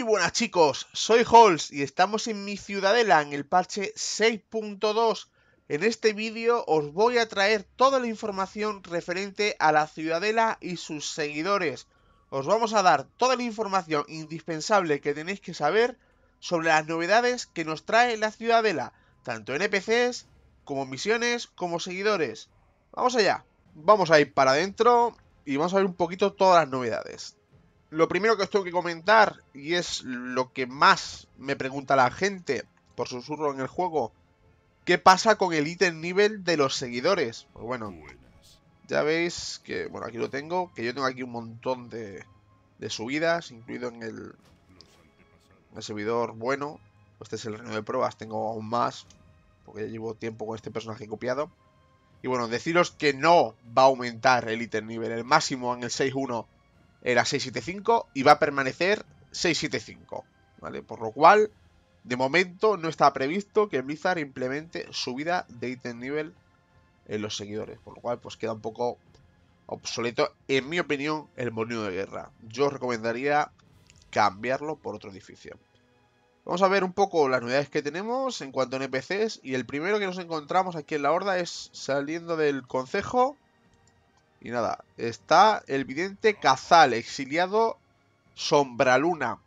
Muy buenas chicos, soy Holz y estamos en mi ciudadela en el parche 6.2. En este vídeo os voy a traer toda la información referente a la ciudadela y sus seguidores. Os vamos a dar toda la información indispensable que tenéis que saber sobre las novedades que nos trae la ciudadela, tanto NPCs como misiones como seguidores. Vamos allá, vamos a ir para adentro y vamos a ver un poquito todas las novedades lo primero que os tengo que comentar, y es lo que más me pregunta la gente por susurro en el juego, ¿qué pasa con el ítem nivel de los seguidores? Pues bueno, ya veis que, bueno, aquí lo tengo, que yo tengo aquí un montón de, subidas, incluido en el, servidor bueno. Este es el reino de pruebas, tengo aún más, porque ya llevo tiempo con este personaje copiado. Y bueno, deciros que no va a aumentar el ítem nivel. El máximo en el 6.1 era 675 y va a permanecer 675, ¿vale? Por lo cual, de momento no está previsto que Blizzard implemente subida de ítem nivel en los seguidores, por lo cual pues queda un poco obsoleto, en mi opinión, el molino de guerra. Yo recomendaría cambiarlo por otro edificio. Vamos a ver un poco las novedades que tenemos en cuanto a NPCs. Y el primero que nos encontramos aquí en la horda es saliendo del concejo. Y nada, está el vidente Cazal, exiliado Sombraluna.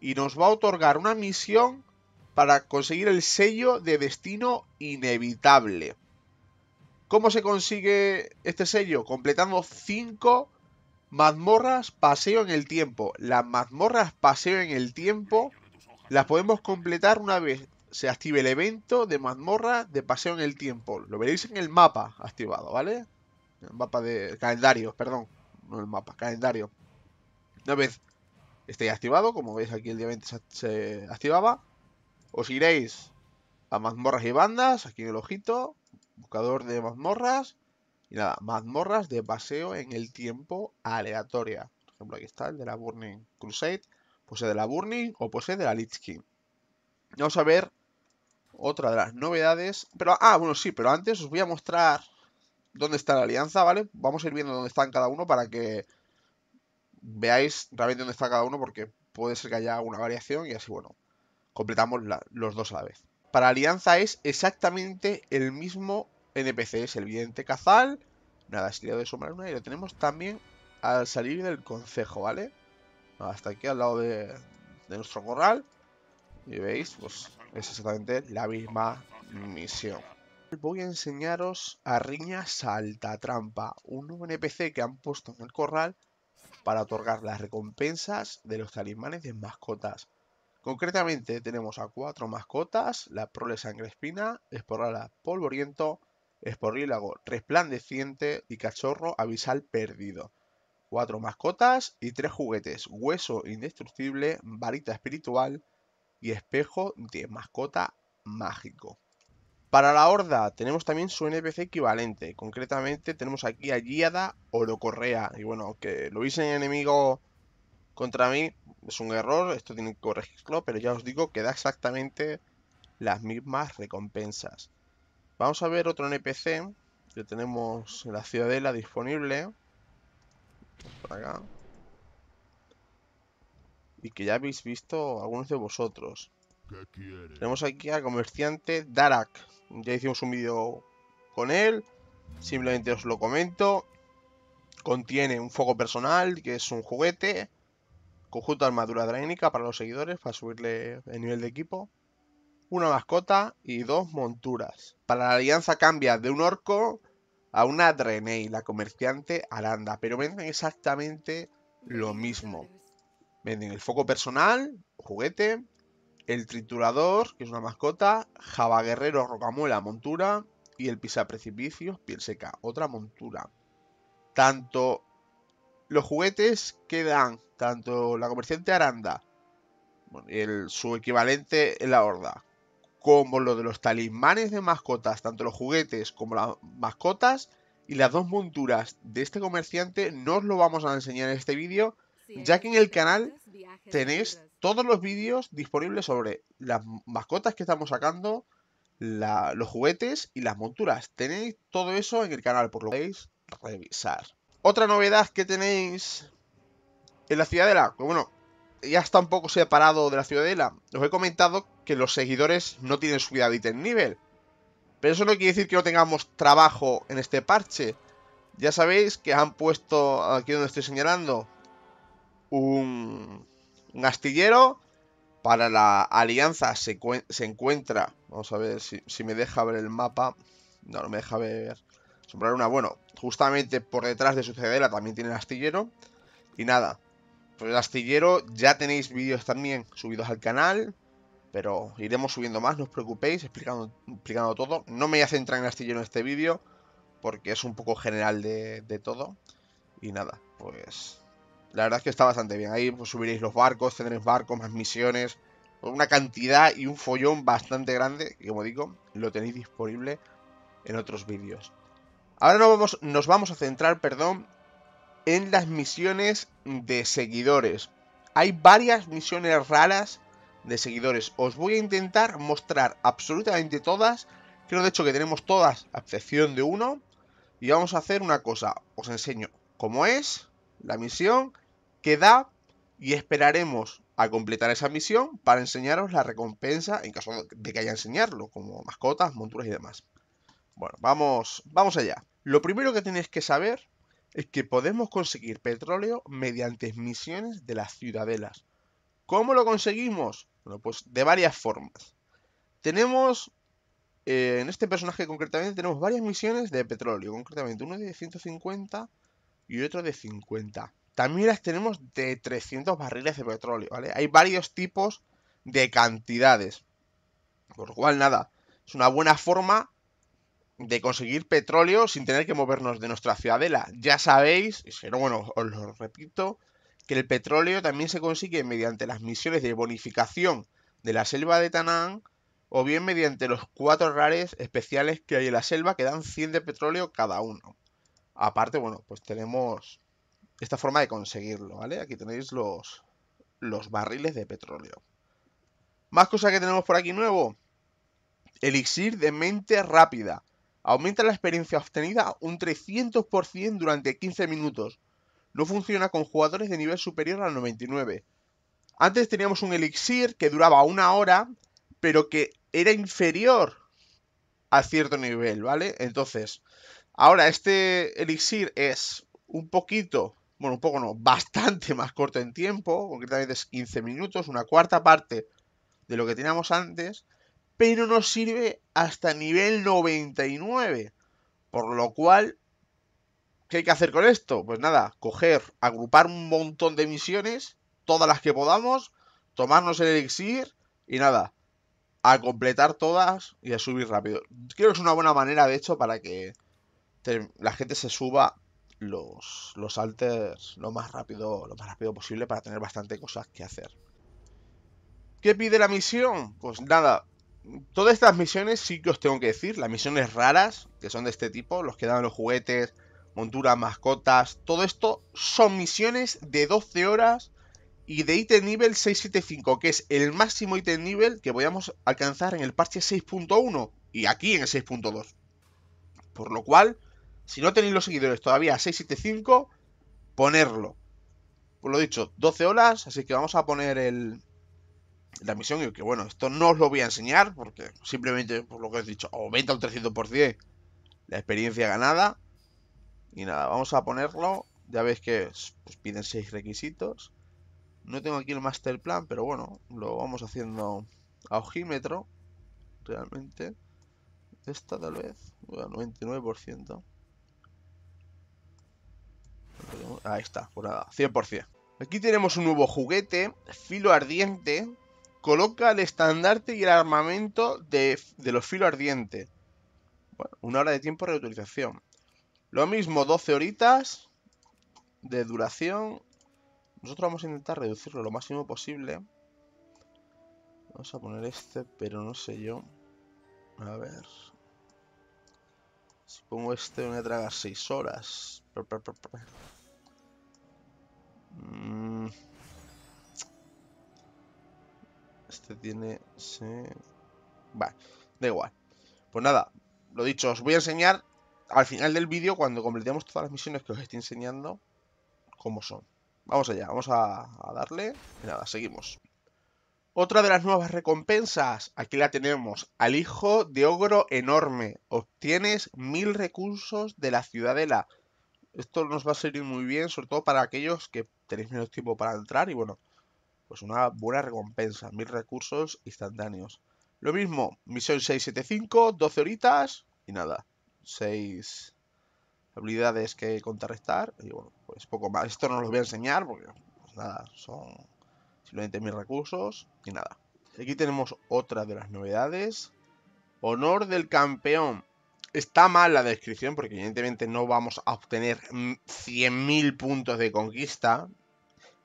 Y nos va a otorgar una misión para conseguir el sello de destino inevitable. ¿Cómo se consigue este sello? Completando 5 mazmorras paseo en el tiempo. Las mazmorras paseo en el tiempo las podemos completar una vez se active el evento de mazmorra de paseo en el tiempo. Lo veréis en el mapa activado, ¿vale? El mapa de. Calendario, perdón. No el mapa, calendario. Una vez estéis activado, como veis aquí el día 20 se, activaba, os iréis a mazmorras y bandas, aquí en el ojito, buscador de mazmorras, y nada, mazmorras de paseo en el tiempo aleatoria. Por ejemplo, aquí está el de la Burning Crusade, posee pues de la Burning o posee pues de la Lich King. Vamos a ver otra de las novedades, pero, ah, bueno, sí, pero antes os voy a mostrar dónde está la alianza, ¿vale? Vamos a ir viendo dónde están cada uno para que veáis realmente dónde está cada uno porque puede ser que haya alguna variación y así, bueno, completamos los dos a la vez. Para alianza es exactamente el mismo NPC, es el vidente cazal, nada, es de sombra luna y lo tenemos también al salir del concejo, ¿vale? Hasta aquí al lado de nuestro corral y veis, pues es exactamente la misma misión voy a enseñaros a Riña Saltatrampa, un nuevo NPC que han puesto en el corral para otorgar las recompensas de los talismanes de mascotas. Concretamente tenemos a cuatro mascotas, la prole sangre espina, esporrala polvoriento, esporrílago resplandeciente y cachorro abisal perdido. Cuatro mascotas y tres juguetes, hueso indestructible, varita espiritual y espejo de mascota mágico. Para la horda tenemos también su NPC equivalente. Concretamente tenemos aquí a Giada Orocorrea. Y bueno, que lo hice enemigo contra mí, es un error, esto tiene que corregirlo, pero ya os digo que da exactamente las mismas recompensas. Vamos a ver otro NPC ya tenemos en la ciudadela disponible. acá. Y que ya habéis visto algunos de vosotros. Tenemos aquí al comerciante Darak. Ya hicimos un vídeo con él. Simplemente os lo comento. Contiene un foco personal, que es un juguete. Conjunto de armadura draénica para los seguidores, para subirle el nivel de equipo. Una mascota y dos monturas. Para la alianza cambia de un orco a una Drenei, la comerciante Aranda. Pero venden exactamente lo mismo. Venden el foco personal, juguete, el triturador, que es una mascota, Java Guerrero Rocamuela montura y el Pisaprecipicios piel seca, otra montura. Tanto los juguetes que dan, tanto la comerciante Aranda, el, su equivalente en la horda, como lo de los talismanes de mascotas, tanto los juguetes como las mascotas y las dos monturas de este comerciante, no os lo vamos a enseñar en este vídeo, ya que en el canal tenéis todos los vídeos disponibles sobre las mascotas que estamos sacando, los juguetes y las monturas. Tenéis todo eso en el canal, por lo que podéis revisar. Otra novedad que tenéis en la Ciudadela, pues bueno, ya está un poco separado de la Ciudadela. Os he comentado que los seguidores no tienen subida de ítem nivel. Pero eso no quiere decir que no tengamos trabajo en este parche. Ya sabéis que han puesto, aquí donde estoy señalando, un un astillero para la alianza se, encuentra... Vamos a ver si, me deja ver el mapa. No, no me deja ver. Sombrar una, bueno, justamente por detrás de su cedera también tiene el astillero. Y nada, pues el astillero ya tenéis vídeos también subidos al canal. Pero iremos subiendo más, no os preocupéis, explicando, explicando todo. No me voy a centrar en el astillero en este vídeo, porque es un poco general de, de todo. Y nada, pues la verdad es que está bastante bien. Ahí pues, subiréis los barcos, tendréis barcos, más misiones. Una cantidad y un follón bastante grande. Que como digo, lo tenéis disponible en otros vídeos. Ahora nos vamos, nos vamos a centrar, perdón, en las misiones de seguidores. Hay varias misiones raras de seguidores. Os voy a intentar mostrar absolutamente todas. Creo de hecho que tenemos todas, a excepción de uno. Y vamos a hacer una cosa. Os enseño cómo es la misión Queda y esperaremos a completar esa misión para enseñaros la recompensa en caso de que haya enseñarlo, como mascotas, monturas y demás. Bueno, vamos, vamos allá. Lo primero que tenéis que saber es que podemos conseguir petróleo mediante misiones de las ciudadelas. ¿Cómo lo conseguimos? Bueno, pues de varias formas. Tenemos, eh, en este personaje concretamente, tenemos varias misiones de petróleo, concretamente uno de 150 y otro de 50. También las tenemos de 300 barriles de petróleo, ¿vale? Hay varios tipos de cantidades. Por lo cual, nada, es una buena forma de conseguir petróleo sin tener que movernos de nuestra ciudadela. Ya sabéis, pero bueno, os lo repito, que el petróleo también se consigue mediante las misiones de bonificación de la selva de Tanán o bien mediante los cuatro rares especiales que hay en la selva que dan 100 de petróleo cada uno. Aparte, bueno, pues tenemos esta forma de conseguirlo, ¿vale? Aquí tenéis los, los barriles de petróleo. Más cosas que tenemos por aquí nuevo. Elixir de mente rápida. Aumenta la experiencia obtenida un 300% durante 15 minutos. No funciona con jugadores de nivel superior al 99. Antes teníamos un elixir que duraba una hora, pero que era inferior a cierto nivel, ¿vale? Entonces, ahora este elixir es un poquito bueno, un poco no, bastante más corto en tiempo, concretamente es 15 minutos, una cuarta parte de lo que teníamos antes, pero nos sirve hasta nivel 99. Por lo cual, ¿qué hay que hacer con esto? Pues nada, coger, agrupar un montón de misiones, todas las que podamos, tomarnos el elixir y nada, a completar todas y a subir rápido. Creo que es una buena manera, de hecho, para que la gente se suba los, los alters lo más rápido lo más rápido posible para tener bastante cosas que hacer. ¿Qué pide la misión? Pues nada, todas estas misiones sí que os tengo que decir, las misiones raras, que son de este tipo, los que dan los juguetes, monturas, mascotas, todo esto son misiones de 12 horas y de ítem nivel 675, que es el máximo ítem nivel que podíamos alcanzar en el parche 6.1 y aquí en el 6.2. Por lo cual, si no tenéis los seguidores todavía 675, ponerlo. Por lo dicho, 12 horas, así que vamos a poner el, la misión. y que bueno, esto no os lo voy a enseñar, porque simplemente, por lo que os he dicho, aumenta un 300% la experiencia ganada. Y nada, vamos a ponerlo. Ya veis que pues, piden 6 requisitos. No tengo aquí el master plan, pero bueno, lo vamos haciendo a ojímetro. Realmente. Esta tal vez. 99%. Ahí está, pues 100%. Aquí tenemos un nuevo juguete, filo ardiente. Coloca el estandarte y el armamento de, los filo ardiente. Bueno, una hora de tiempo de reutilización. Lo mismo, 12 horitas de duración. Nosotros vamos a intentar reducirlo lo máximo posible. Vamos a poner este, pero no sé yo. A ver. Si pongo este, me voy a tragar 6 horas. Mm. Este tiene... Vale, da igual. Pues nada, lo dicho, os voy a enseñar al final del vídeo, cuando completemos todas las misiones que os estoy enseñando, cómo son. Vamos allá, vamos a, a darle. Y nada, seguimos. Otra de las nuevas recompensas, aquí la tenemos, al hijo de ogro enorme. Obtienes mil recursos de la ciudadela. Esto nos va a servir muy bien, sobre todo para aquellos que tenéis menos tiempo para entrar y bueno, pues una buena recompensa, mil recursos instantáneos. Lo mismo, misión 675, 12 horitas y nada, seis habilidades que contrarrestar y bueno, pues poco más. Esto no os lo voy a enseñar porque pues nada, son simplemente mil recursos y nada. Aquí tenemos otra de las novedades. Honor del campeón. Está mal la descripción porque evidentemente no vamos a obtener 100.000 mm, puntos de conquista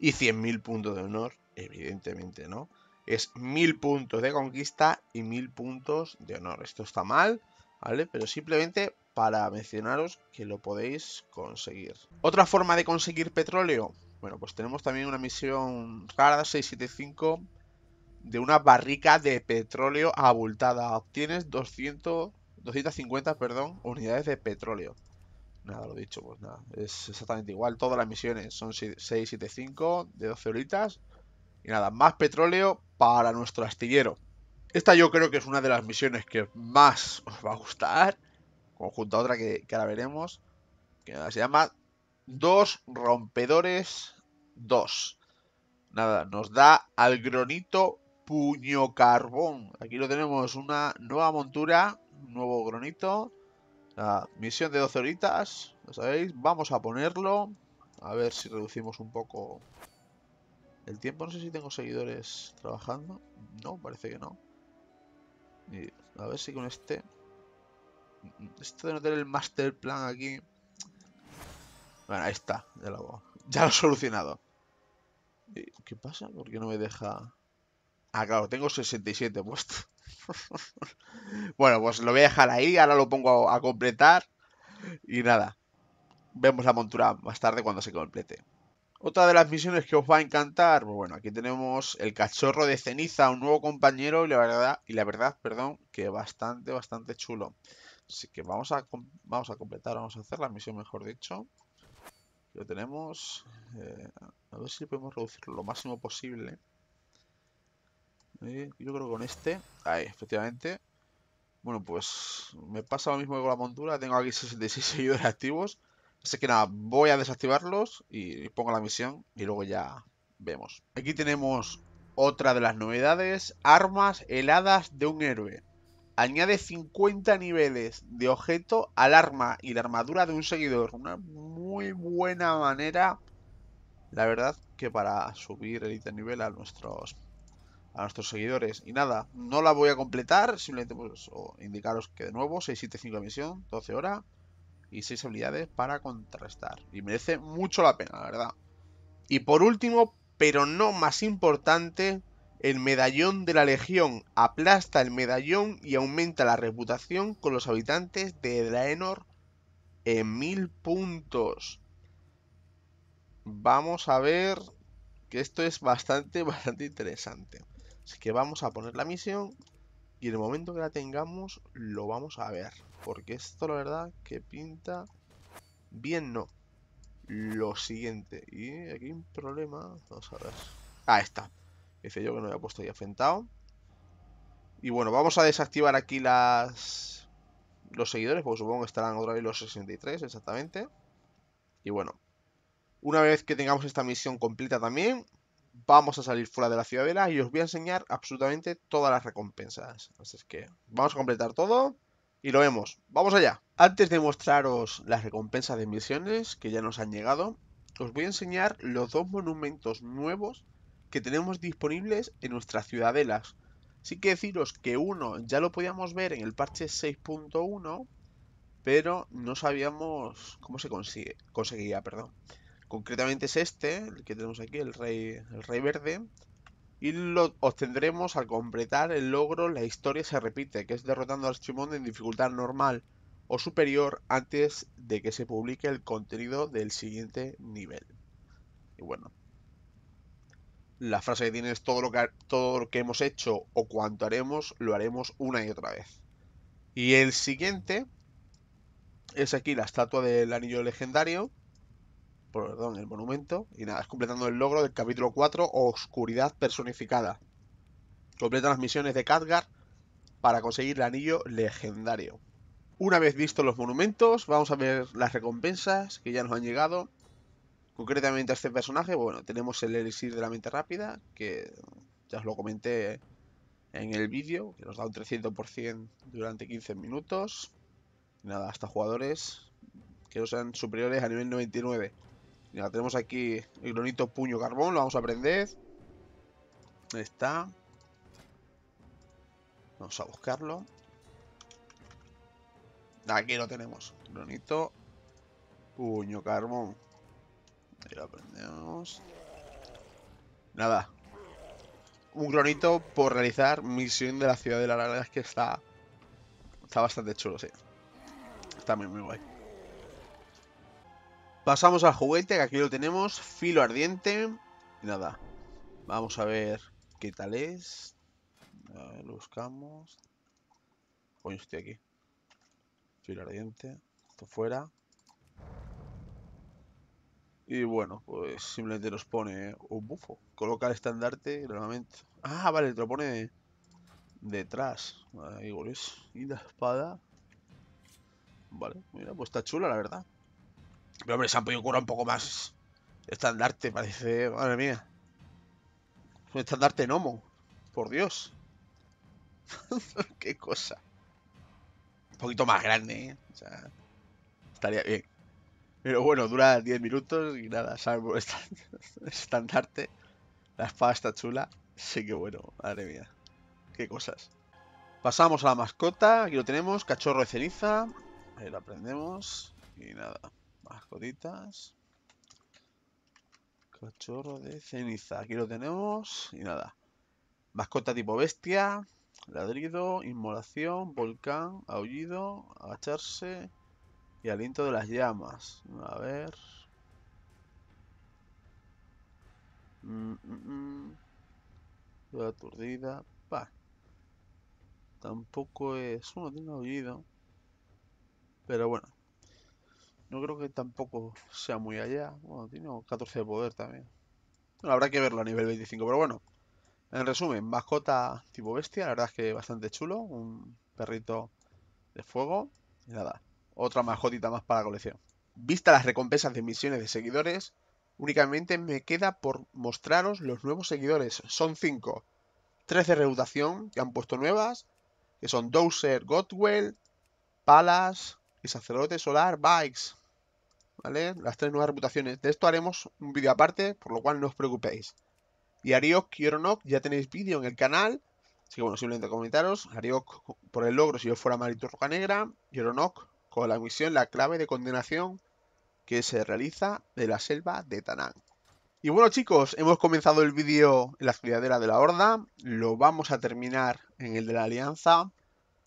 y 100.000 puntos de honor, evidentemente no. Es 1.000 puntos de conquista y 1.000 puntos de honor. Esto está mal, ¿vale? Pero simplemente para mencionaros que lo podéis conseguir. Otra forma de conseguir petróleo. Bueno, pues tenemos también una misión rara 675 de una barrica de petróleo abultada. Obtienes 200 250, perdón, unidades de petróleo. Nada, lo dicho, pues nada. Es exactamente igual. Todas las misiones son 5 de 12 horitas. Y nada, más petróleo para nuestro astillero. Esta yo creo que es una de las misiones que más os va a gustar. Conjunto a otra que, que ahora veremos. Que nada, se llama Dos Rompedores 2. Nada, nos da al gronito puño carbón. Aquí lo tenemos, una nueva montura nuevo granito, La misión de 12 horitas, ¿lo sabéis? Vamos a ponerlo. A ver si reducimos un poco el tiempo. No sé si tengo seguidores trabajando. No, parece que no. Y a ver si con este... Esto de no tener el master plan aquí... Bueno, ahí está. Ya lo, ya lo he solucionado. ¿Qué pasa? ¿Por qué no me deja...? Ah, claro, tengo 67 puestos. bueno, pues lo voy a dejar ahí, ahora lo pongo a, completar y nada. Vemos la montura más tarde cuando se complete. Otra de las misiones que os va a encantar, pues bueno, aquí tenemos el cachorro de ceniza, un nuevo compañero y la verdad, y la verdad, perdón, que bastante, bastante chulo. Así que vamos a, vamos a completar, vamos a hacer la misión, mejor dicho. lo tenemos. Eh, a ver si podemos reducirlo lo máximo posible yo creo que con este. Ahí, efectivamente. Bueno, pues me pasa lo mismo que con la montura. Tengo aquí 66 seguidores activos. Así que nada, voy a desactivarlos y pongo la misión y luego ya vemos. Aquí tenemos otra de las novedades. Armas heladas de un héroe. Añade 50 niveles de objeto al arma y la armadura de un seguidor. Una muy buena manera, la verdad, que para subir el ítem nivel a nuestros a nuestros seguidores. Y nada, no la voy a completar, simplemente pues, indicaros que de nuevo 675 misión, 12 horas y 6 habilidades para contrastar. Y merece mucho la pena, la verdad. Y por último, pero no más importante, el medallón de la Legión aplasta el medallón y aumenta la reputación con los habitantes de Draenor en 1000 puntos. Vamos a ver que esto es bastante, bastante interesante. Así que vamos a poner la misión y en el momento que la tengamos lo vamos a ver. Porque esto la verdad que pinta bien no. Lo siguiente. Y aquí hay un problema. Vamos a ver. Ah, está. Dice yo que no había puesto ahí afentado. Y bueno, vamos a desactivar aquí las los seguidores. Porque supongo que estarán otra vez los 63 exactamente. Y bueno. Una vez que tengamos esta misión completa también, vamos a salir fuera de la ciudadela y os voy a enseñar absolutamente todas las recompensas. Así es que vamos a completar todo y lo vemos. ¡Vamos allá! Antes de mostraros las recompensas de misiones que ya nos han llegado, os voy a enseñar los dos monumentos nuevos que tenemos disponibles en nuestras ciudadelas. Sí que deciros que uno ya lo podíamos ver en el parche 6.1, pero no sabíamos cómo se consigue, conseguía. Perdón. Concretamente es este, el que tenemos aquí, el rey, el rey verde. Y lo obtendremos al completar el logro La historia se repite, que es derrotando al chimón en dificultad normal o superior antes de que se publique el contenido del siguiente nivel. Y bueno, la frase que tienes todo lo que, todo lo que hemos hecho o cuanto haremos, lo haremos una y otra vez. Y el siguiente es aquí la estatua del anillo legendario, perdón, el monumento. Y nada, es completando el logro del capítulo 4, Oscuridad Personificada. Completa las misiones de Khadgar para conseguir el anillo legendario. Una vez visto los monumentos, vamos a ver las recompensas que ya nos han llegado. Concretamente a este personaje, bueno, tenemos el elixir de la mente rápida, que ya os lo comenté en el vídeo, que nos da un 300% durante 15 minutos. Nada, hasta jugadores que no sean superiores a nivel 99 tenemos aquí el granito puño carbón, lo vamos a prender. Ahí está. Vamos a buscarlo. Aquí lo tenemos. Granito puño carbón. Ahí lo aprendemos Nada. Un granito por realizar misión de la ciudad de la verdad es que está... Está bastante chulo, sí. Está muy, muy guay. Pasamos al juguete, que aquí lo tenemos. Filo ardiente. Y nada. Vamos a ver qué tal es. A ver, lo buscamos. Coño, estoy aquí. Filo ardiente. Esto fuera. Y bueno, pues simplemente nos pone un bufo. Coloca el estandarte el Ah, vale, te lo pone detrás. Ahí goles. Y la espada. Vale, mira, pues está chula la verdad. Pero hombre, se han podido curar un poco más estandarte, parece. Madre mía. un estandarte Nomo. Por Dios. Qué cosa. Un poquito más grande, ¿eh? O sea, estaría bien. Pero bueno, dura 10 minutos y nada, salvo estandarte. La espada está chula. Sí que bueno, madre mía. Qué cosas. Pasamos a la mascota. Aquí lo tenemos. Cachorro de ceniza. Ahí lo aprendemos. Y nada mascotitas. Cachorro de ceniza. Aquí lo tenemos. Y nada. Mascota tipo bestia. Ladrido, inmolación, volcán, aullido, agacharse y aliento de las llamas. A ver. Mm, mm, mm. Aturdida. Pa. Tampoco es uno, tiene aullido. Pero bueno, no creo que tampoco sea muy allá. Bueno, tiene 14 de poder también. Bueno, habrá que verlo a nivel 25, pero bueno. En resumen, mascota tipo bestia, la verdad es que bastante chulo. Un perrito de fuego. Y nada, otra mascotita más para la colección. Vista las recompensas de misiones de seguidores, únicamente me queda por mostraros los nuevos seguidores. Son 5. 3 de reputación que han puesto nuevas, que son Dowser Godwell, Palas, sacerdote solar bikes. ¿Vale? Las tres nuevas reputaciones. De esto haremos un vídeo aparte, por lo cual no os preocupéis. Y Ariok y Oronok ya tenéis vídeo en el canal. Así que bueno, simplemente comentaros. Ariok por el logro si yo fuera Marito Roca Negra. Y Oronok con la misión La clave de condenación que se realiza de la selva de Tanán. Y bueno chicos, hemos comenzado el vídeo en la ciudadela de la Horda, lo vamos a terminar en el de la Alianza,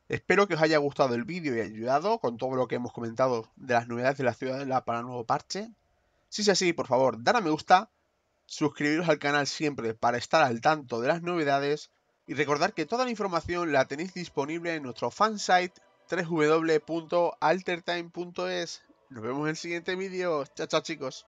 Espero que os haya gustado el vídeo y ayudado con todo lo que hemos comentado de las novedades de la la para nuevo parche. Si es así, por favor, dar a me gusta, suscribiros al canal siempre para estar al tanto de las novedades y recordar que toda la información la tenéis disponible en nuestro fansite www.altertime.es. Nos vemos en el siguiente vídeo. Chao, chao chicos.